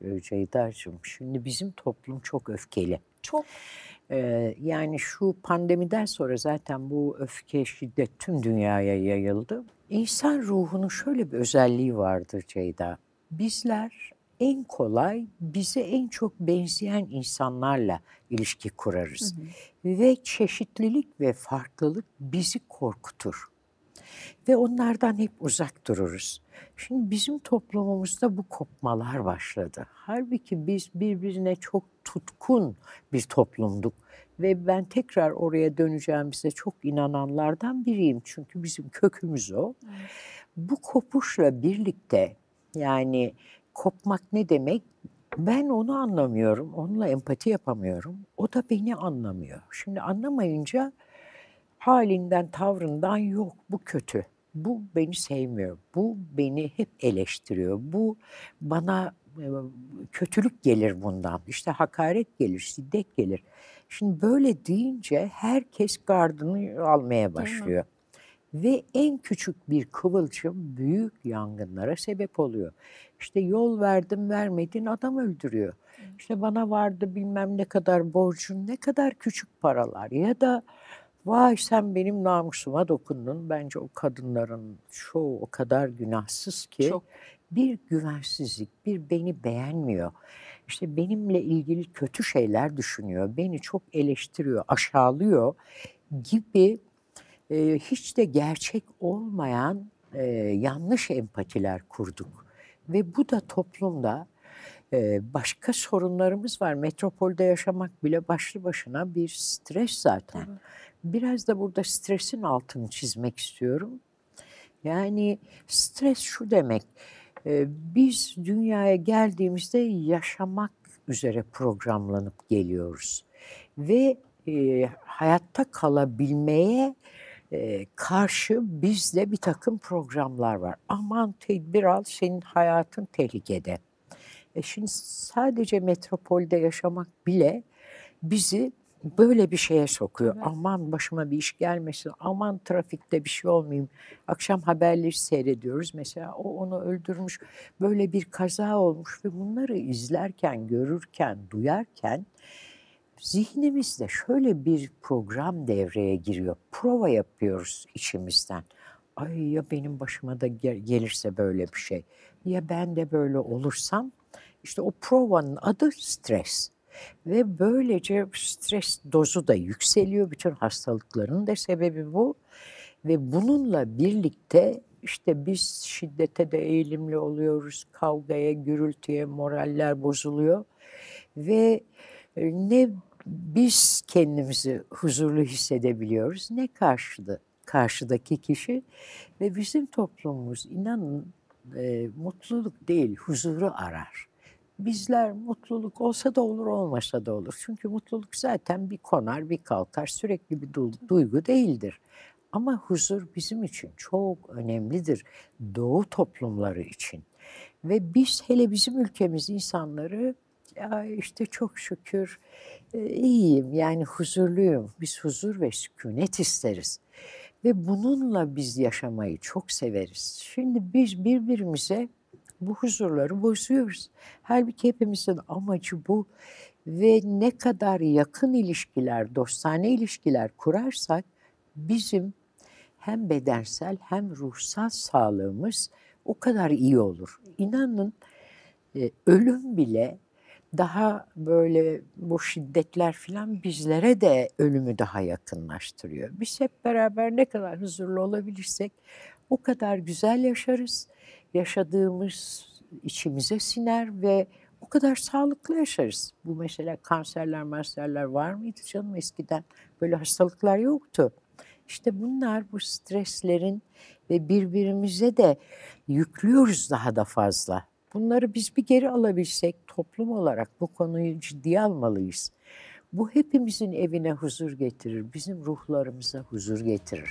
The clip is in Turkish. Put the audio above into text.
yapıyor Ceydar'cığım. Şimdi bizim toplum çok öfkeli. Çok. Ee, yani şu pandemiden sonra zaten bu öfke, şiddet tüm dünyaya yayıldı. İnsan ruhunun şöyle bir özelliği vardır Ceyda. Bizler en kolay bize en çok benzeyen insanlarla ilişki kurarız. Hı hı. Ve çeşitlilik ve farklılık bizi korkutur. Ve onlardan hep uzak dururuz. Şimdi bizim toplumumuzda bu kopmalar başladı. Halbuki biz birbirine çok tutkun bir toplumduk ve ben tekrar oraya döneceğimize çok inananlardan biriyim. Çünkü bizim kökümüz o. Bu kopuşla birlikte yani kopmak ne demek? Ben onu anlamıyorum, onunla empati yapamıyorum. O da beni anlamıyor. Şimdi anlamayınca halinden, tavrından yok bu kötü. Bu beni sevmiyor. Bu beni hep eleştiriyor. Bu bana e, kötülük gelir bundan. İşte hakaret gelir, şiddet gelir. Şimdi böyle deyince herkes gardını almaya başlıyor. Ve en küçük bir kıvılcım büyük yangınlara sebep oluyor. İşte yol verdim vermedin adam öldürüyor. Hı. İşte bana vardı bilmem ne kadar borcun ne kadar küçük paralar ya da Vay sen benim namusuma dokundun. Bence o kadınların çoğu o kadar günahsız ki Çok. bir güvensizlik, bir beni beğenmiyor. İşte benimle ilgili kötü şeyler düşünüyor, beni çok eleştiriyor, aşağılıyor gibi e, hiç de gerçek olmayan e, yanlış empatiler kurduk. Ve bu da toplumda başka sorunlarımız var. Metropolde yaşamak bile başlı başına bir stres zaten. Biraz da burada stresin altını çizmek istiyorum. Yani stres şu demek. biz dünyaya geldiğimizde yaşamak üzere programlanıp geliyoruz. Ve hayatta kalabilmeye karşı bizde bir takım programlar var. Aman tedbir al senin hayatın tehlikede e şimdi sadece metropolde yaşamak bile bizi böyle bir şeye sokuyor. Evet. Aman başıma bir iş gelmesin, aman trafikte bir şey olmayayım. Akşam haberleri seyrediyoruz mesela o onu öldürmüş. Böyle bir kaza olmuş ve bunları izlerken, görürken, duyarken zihnimizde şöyle bir program devreye giriyor. Prova yapıyoruz içimizden. Ay ya benim başıma da gelirse böyle bir şey. Ya ben de böyle olursam işte o provanın adı stres. Ve böylece stres dozu da yükseliyor. Bütün hastalıkların da sebebi bu. Ve bununla birlikte işte biz şiddete de eğilimli oluyoruz. Kavgaya, gürültüye, moraller bozuluyor. Ve e, ne biz kendimizi huzurlu hissedebiliyoruz ne karşıda karşıdaki kişi ve bizim toplumumuz inanın e, mutluluk değil huzuru arar bizler mutluluk olsa da olur olmasa da olur. Çünkü mutluluk zaten bir konar bir kalkar sürekli bir du duygu değildir. Ama huzur bizim için çok önemlidir. Doğu toplumları için. Ve biz hele bizim ülkemiz insanları ya işte çok şükür e, iyiyim yani huzurluyum. Biz huzur ve sükunet isteriz. Ve bununla biz yaşamayı çok severiz. Şimdi biz birbirimize bu huzurları bozuyoruz. Halbuki hepimizin amacı bu ve ne kadar yakın ilişkiler, dostane ilişkiler kurarsak bizim hem bedensel hem ruhsal sağlığımız o kadar iyi olur. İnanın e, ölüm bile daha böyle bu şiddetler filan bizlere de ölümü daha yakınlaştırıyor. Biz hep beraber ne kadar huzurlu olabilirsek o kadar güzel yaşarız yaşadığımız içimize siner ve o kadar sağlıklı yaşarız. Bu mesela kanserler, kanserler var mıydı canım eskiden? Böyle hastalıklar yoktu. İşte bunlar bu streslerin ve birbirimize de yüklüyoruz daha da fazla. Bunları biz bir geri alabilsek toplum olarak bu konuyu ciddiye almalıyız. Bu hepimizin evine huzur getirir, bizim ruhlarımıza huzur getirir.